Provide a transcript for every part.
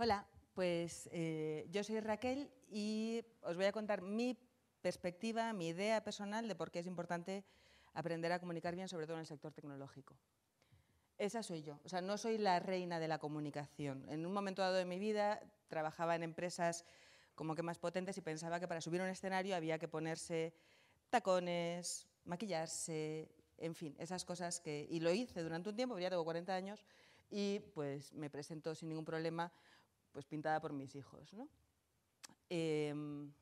Hola, pues eh, yo soy Raquel y os voy a contar mi perspectiva, mi idea personal de por qué es importante aprender a comunicar bien, sobre todo en el sector tecnológico. Esa soy yo, o sea, no soy la reina de la comunicación. En un momento dado de mi vida trabajaba en empresas como que más potentes y pensaba que para subir un escenario había que ponerse tacones, maquillarse, en fin, esas cosas que... Y lo hice durante un tiempo, ya tengo 40 años, y pues me presento sin ningún problema pues pintada por mis hijos. Em,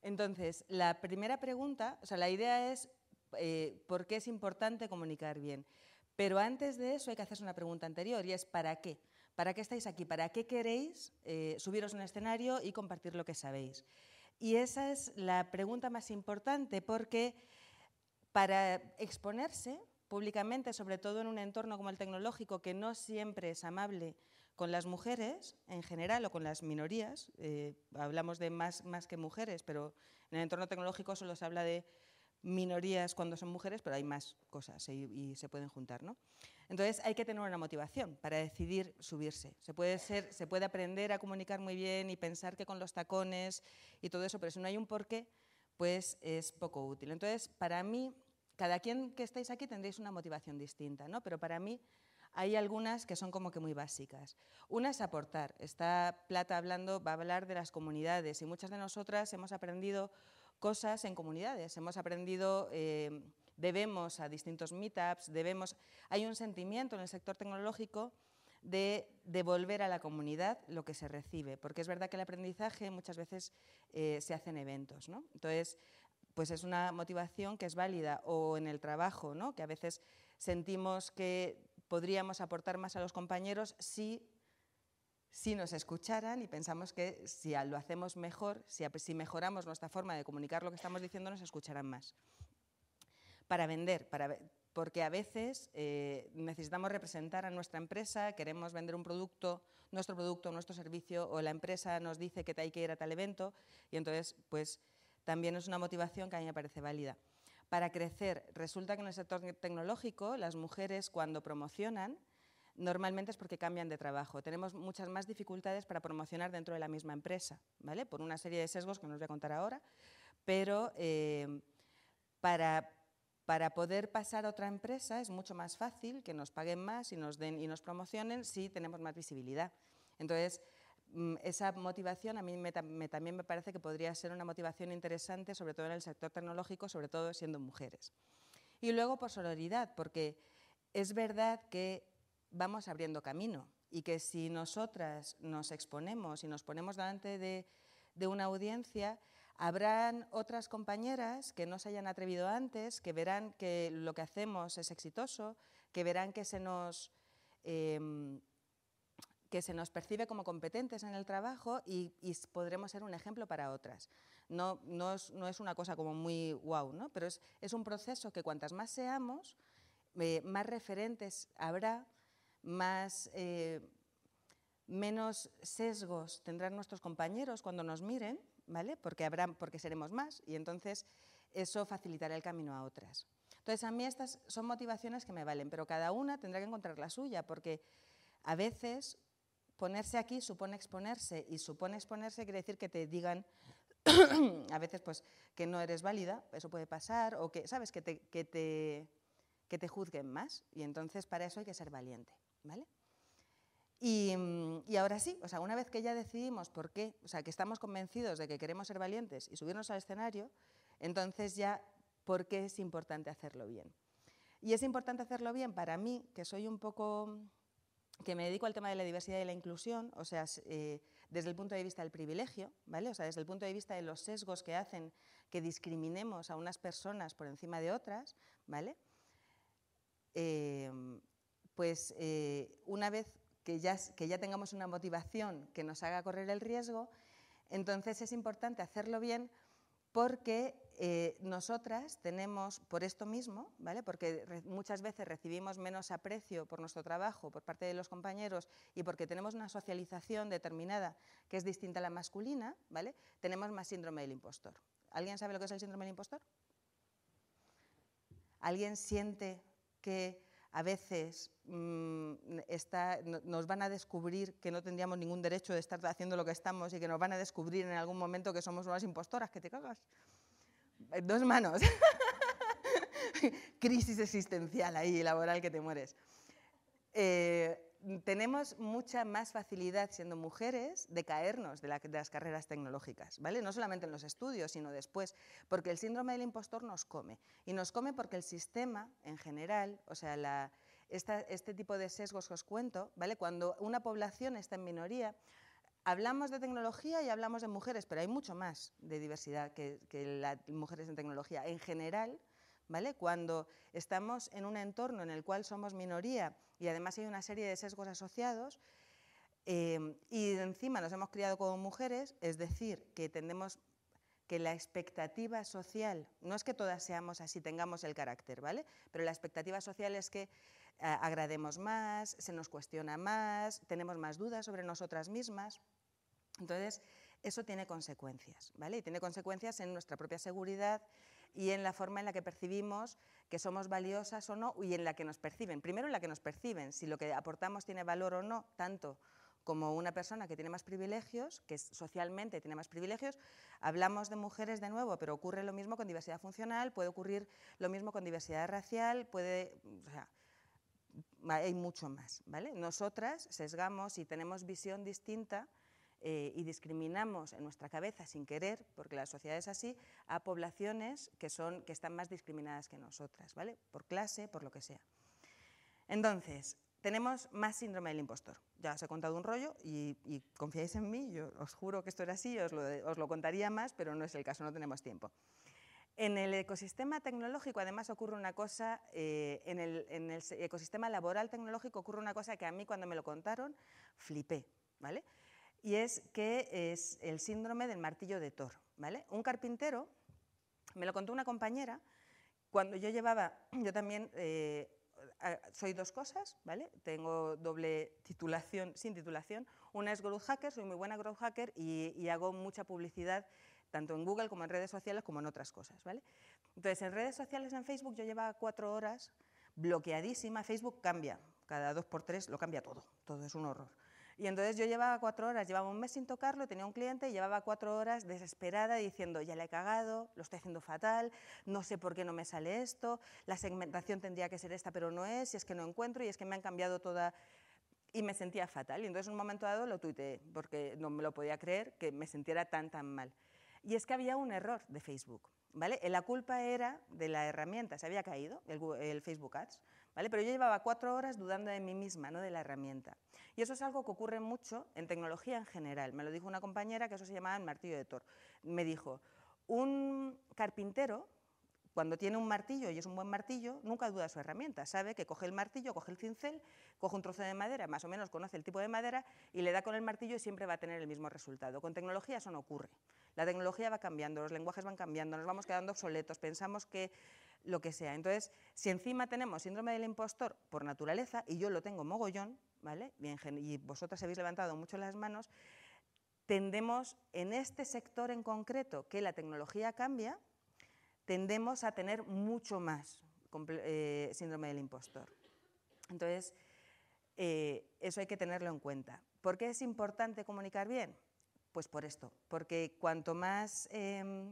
entonces, la primera pregunta, o sea, la idea es eh, por qué es importante comunicar bien. Pero antes de eso hay que hacerse una pregunta anterior y es ¿para qué? ¿Para qué estáis aquí? ¿Para qué queréis eh, subiros un escenario y compartir lo que sabéis? Y esa es la pregunta más importante porque para exponerse públicamente, sobre todo en un entorno como el tecnológico, que no siempre es amable con las mujeres, en general, o con las minorías, eh, hablamos de más, más que mujeres, pero en el entorno tecnológico solo se habla de minorías cuando son mujeres, pero hay más cosas y, se pueden juntar. ¿no? Entonces hay que tener una motivación para decidir subirse. Se puede, ser, se puede aprender a comunicar muy bien y pensar que con los tacones y todo eso, pero si no hay un porqué, pues es poco útil. Entonces, para mí, cada quien que estáis aquí tendréis una motivación distinta, ¿no? pero para mí hay algunas que son como que muy básicas. Una es aportar. Esta Plata hablando, va a hablar de las comunidades y muchas de nosotras hemos aprendido cosas en comunidades. Hemos aprendido, eh, debemos a distintos meetups, debemos... Hay un sentimiento en el sector tecnológico de devolver a la comunidad lo que se recibe, porque es verdad que el aprendizaje muchas veces eh, se hace en eventos, Entonces, pues es una motivación que es válida, o en el trabajo, Que a veces sentimos que podríamos aportar más a los compañeros si, si nos escucharan y pensamos que si lo hacemos mejor, si, mejoramos nuestra forma de comunicar lo que estamos diciendo, nos escucharán más. Para vender, porque a veces eh, necesitamos representar a nuestra empresa, queremos vender un producto, nuestro producto, nuestro servicio, o la empresa nos dice que hay que ir a tal evento, y entonces, pues también es una motivación que a mí me parece válida para crecer. Resulta que en el sector tecnológico las mujeres cuando promocionan normalmente es porque cambian de trabajo. Tenemos muchas más dificultades para promocionar dentro de la misma empresa, ¿vale? Por una serie de sesgos que no os voy a contar ahora, pero eh, para, poder pasar a otra empresa es mucho más fácil que nos paguen más y nos, den, y nos promocionen si tenemos más visibilidad. Entonces, Mm, esa motivación a mí me, también me parece que podría ser una motivación interesante, sobre todo en el sector tecnológico, sobre todo siendo mujeres. Y luego por solidaridad porque es verdad que vamos abriendo camino y que si nosotras nos exponemos y nos ponemos delante de, una audiencia, habrán otras compañeras que no se hayan atrevido antes, que verán que lo que hacemos es exitoso, que verán que se nos... Em, que se nos percibe como competentes en el trabajo y, podremos ser un ejemplo para otras. No, no, es, no, es, una cosa como muy wow, ¿no? pero es, es un proceso que cuantas más seamos, eh, más referentes habrá, más, eh, menos sesgos tendrán nuestros compañeros cuando nos miren, ¿vale? porque, habrá porque seremos más y entonces eso facilitará el camino a otras. Entonces a mí estas son motivaciones que me valen, pero cada una tendrá que encontrar la suya, porque a veces ponerse aquí supone exponerse y supone exponerse quiere decir que te digan a veces pues que no eres válida, eso puede pasar, o que, ¿sabes? Que te, te, te juzguen más y entonces para eso hay que ser valiente, ¿vale? Y, y, ahora sí, o sea, una vez que ya decidimos por qué, o sea, que estamos convencidos de que queremos ser valientes y subirnos al escenario, entonces ya por qué es importante hacerlo bien. Y es importante hacerlo bien para mí, que soy un poco que me dedico al tema de la diversidad y la inclusión, o sea, eh, desde el punto de vista del privilegio, O sea, desde el punto de vista de los sesgos que hacen que discriminemos a unas personas por encima de otras, ¿vale? Em, pues eh, una vez que ya tengamos una motivación que nos haga correr el riesgo, entonces es importante hacerlo bien porque eh, nosotras tenemos, por esto mismo, ¿vale? porque muchas veces recibimos menos aprecio por nuestro trabajo por parte de los compañeros y porque tenemos una socialización determinada que es distinta a la masculina, ¿vale? tenemos más síndrome del impostor. ¿Alguien sabe lo que es el síndrome del impostor? ¿Alguien siente que a veces mm, está, nos van a descubrir que no tendríamos ningún derecho de estar haciendo lo que estamos y que nos van a descubrir en algún momento que somos unas impostoras, que te cagas. Eh, dos manos. Crisis existencial ahí, laboral, que te mueres. Eh, tenemos mucha más facilidad siendo mujeres de caernos de, las carreras tecnológicas, ¿vale? No solamente en los estudios, sino después, porque el síndrome del impostor nos come. Y nos come porque el sistema, en general, o sea, este tipo de sesgos que os cuento, ¿vale? Cuando una población está en minoría, hablamos de tecnología y hablamos de mujeres, pero hay mucho más de diversidad que las mujeres en tecnología. En general, cuando estamos en un entorno en el cual somos minoría y además hay una serie de sesgos asociados eh, y encima nos hemos criado como mujeres, es decir, que tendemos que la expectativa social, no es que todas seamos así, tengamos el carácter, ¿vale? Pero la expectativa social es que eh, agrademos más, se nos cuestiona más, tenemos más dudas sobre nosotras mismas. Entonces, eso tiene consecuencias, ¿vale? Y tiene consecuencias en nuestra propia seguridad, y en la forma en la que percibimos que somos valiosas o no y en la que nos perciben. Primero en la que nos perciben, si lo que aportamos tiene valor o no, tanto como una persona que tiene más privilegios, que socialmente tiene más privilegios. Hablamos de mujeres de nuevo, pero ocurre lo mismo con diversidad funcional, puede ocurrir lo mismo con diversidad racial, puede... hay mucho más, ¿vale? Nosotras sesgamos y tenemos visión distinta eh, y discriminamos en nuestra cabeza sin querer, porque la sociedad es así, a poblaciones que, son, que están más discriminadas que nosotras, ¿vale? Por clase, por lo que sea. Entonces, tenemos más síndrome del impostor. Ya os he contado un rollo y, confiáis en mí, yo os juro que esto era así, os lo, os lo contaría más, pero no es el caso, no tenemos tiempo. En el ecosistema tecnológico, además, ocurre una cosa, eh, en, el, en, el, ecosistema laboral tecnológico ocurre una cosa que a mí cuando me lo contaron flipé, ¿vale? y es que es el síndrome del martillo de Thor. ¿vale? Un carpintero, me lo contó una compañera, cuando yo llevaba, yo también eh, soy dos cosas, ¿vale? Tengo doble titulación, sin titulación. Una es growth hacker, soy muy buena growth hacker y, hago mucha publicidad tanto en Google como en redes sociales como en otras cosas, ¿vale? Entonces, en redes sociales, en Facebook, yo llevaba cuatro horas bloqueadísima. Facebook cambia, cada dos por tres lo cambia todo, todo es un horror. Y entonces yo llevaba cuatro horas, llevaba un mes sin tocarlo, tenía un cliente y llevaba cuatro horas desesperada diciendo, ya le he cagado, lo estoy haciendo fatal, no sé por qué no me sale esto, la segmentación tendría que ser esta, pero no es, y es que no encuentro, y es que me han cambiado toda... Y me sentía fatal. Y entonces en un momento dado lo tuiteé, porque no me lo podía creer que me sintiera tan, tan mal. Y es que había un error de Facebook. La culpa era de la herramienta, se había caído el, Facebook Ads, ¿vale? Pero yo llevaba cuatro horas dudando de mí misma, no de la herramienta. Y eso es algo que ocurre mucho en tecnología en general. Me lo dijo una compañera que eso se llamaba el martillo de Thor. Me dijo, un carpintero, cuando tiene un martillo y es un buen martillo, nunca duda su herramienta. Sabe que coge el martillo, coge el cincel, coge un trozo de madera, más o menos conoce el tipo de madera, y le da con el martillo y siempre va a tener el mismo resultado. Con tecnología eso no ocurre. La tecnología va cambiando, los lenguajes van cambiando, nos vamos quedando obsoletos, pensamos que lo que sea. Entonces, si encima tenemos síndrome del impostor por naturaleza, y yo lo tengo mogollón, ¿vale? Y vosotras habéis levantado mucho las manos, tendemos en este sector en concreto que la tecnología cambia, tendemos a tener mucho más eh, síndrome del impostor. Entonces, eh, eso hay que tenerlo en cuenta. ¿Por qué es importante comunicar bien? Pues por esto, porque cuanto más em,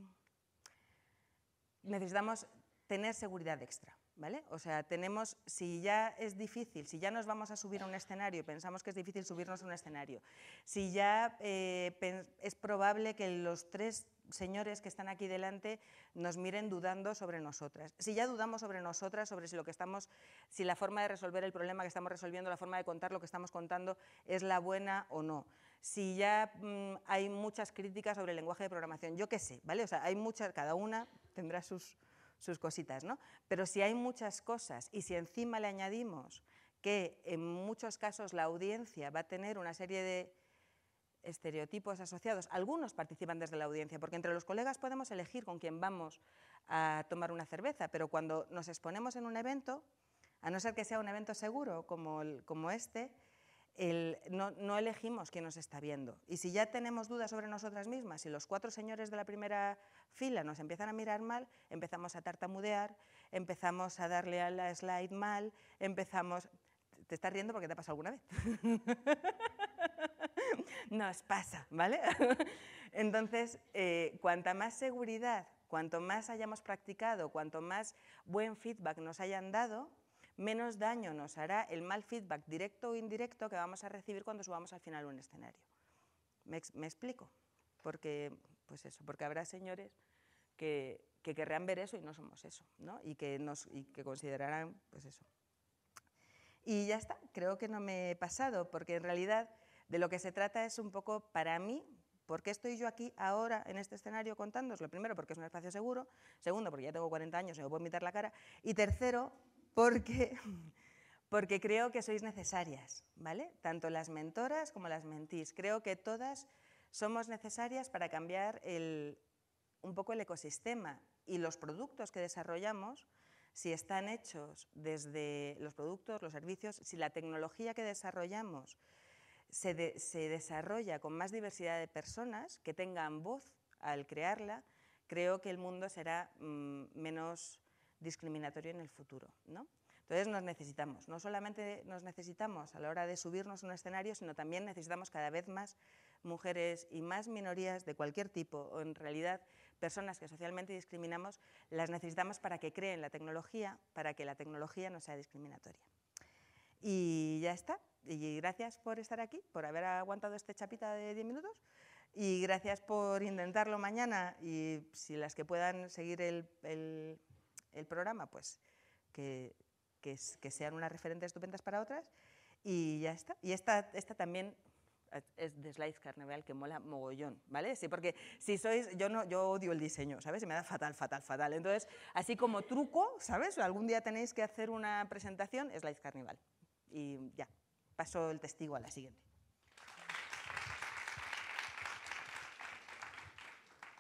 necesitamos tener seguridad extra. ¿Vale? O sea, tenemos, si ya es difícil, si ya nos vamos a subir a un escenario pensamos que es difícil subirnos a un escenario, si ya eh, es probable que los tres señores que están aquí delante nos miren dudando sobre nosotras. Si ya dudamos sobre nosotras, sobre si lo que estamos, si la forma de resolver el problema que estamos resolviendo, la forma de contar lo que estamos contando es la buena o no si ya mm, hay muchas críticas sobre el lenguaje de programación, yo qué sé, ¿vale? O sea, hay muchas, cada una tendrá sus, sus cositas, ¿no? Pero si hay muchas cosas y si encima le añadimos que en muchos casos la audiencia va a tener una serie de estereotipos asociados. Algunos participan desde la audiencia, porque entre los colegas podemos elegir con quién vamos a tomar una cerveza, pero cuando nos exponemos en un evento, a no ser que sea un evento seguro como, el, como este, no, elegimos quién nos está viendo. Y si ya tenemos dudas sobre nosotras mismas, si los cuatro señores de la primera fila nos empiezan a mirar mal, empezamos a tartamudear, empezamos a darle a la slide mal, empezamos... ¿Te estás riendo porque te ha pasado alguna vez? nos pasa, ¿vale? Entonces, eh, cuanta más seguridad, cuanto más hayamos practicado, cuanto más buen feedback nos hayan dado, menos daño nos hará el mal feedback directo o indirecto que vamos a recibir cuando subamos al final un escenario. ¿Me, explico? Porque, pues eso, porque habrá señores que, querrán ver eso y no somos eso, ¿no? Y que, nos, y que considerarán, pues eso. Y ya está, creo que no me he pasado, porque en realidad de lo que se trata es un poco para mí, ¿Por qué estoy yo aquí ahora en este escenario contándoslo? Primero, porque es un espacio seguro. Segundo, porque ya tengo 40 años y me puedo imitar la cara. Y tercero, porque, porque creo que sois necesarias, ¿vale? Tanto las mentoras como las mentís. Creo que todas somos necesarias para cambiar un poco el ecosistema y los productos que desarrollamos, si están hechos desde los productos, los servicios, si la tecnología que desarrollamos se, desarrolla con más diversidad de personas que tengan voz al crearla, creo que el mundo será mm, menos discriminatorio en el futuro. ¿no? Entonces nos necesitamos, no solamente nos necesitamos a la hora de subirnos a un escenario, sino también necesitamos cada vez más mujeres y más minorías de cualquier tipo, o en realidad personas que socialmente discriminamos, las necesitamos para que creen la tecnología, para que la tecnología no sea discriminatoria. Y ya está. Y gracias por estar aquí, por haber aguantado este chapita de 10 minutos. Y gracias por intentarlo mañana. Y si las que puedan seguir el el programa, pues que, sean unas referentes estupendas para otras y ya está. Y esta, esta también es de Slides Carnaval que mola mogollón, ¿vale? Sí, porque si sois, yo no, yo odio el diseño, ¿sabes? Se me da fatal, fatal, fatal. Entonces, así como truco, ¿sabes? Algún día tenéis que hacer una presentación, Slides Carnival. Y ya, paso el testigo a la siguiente.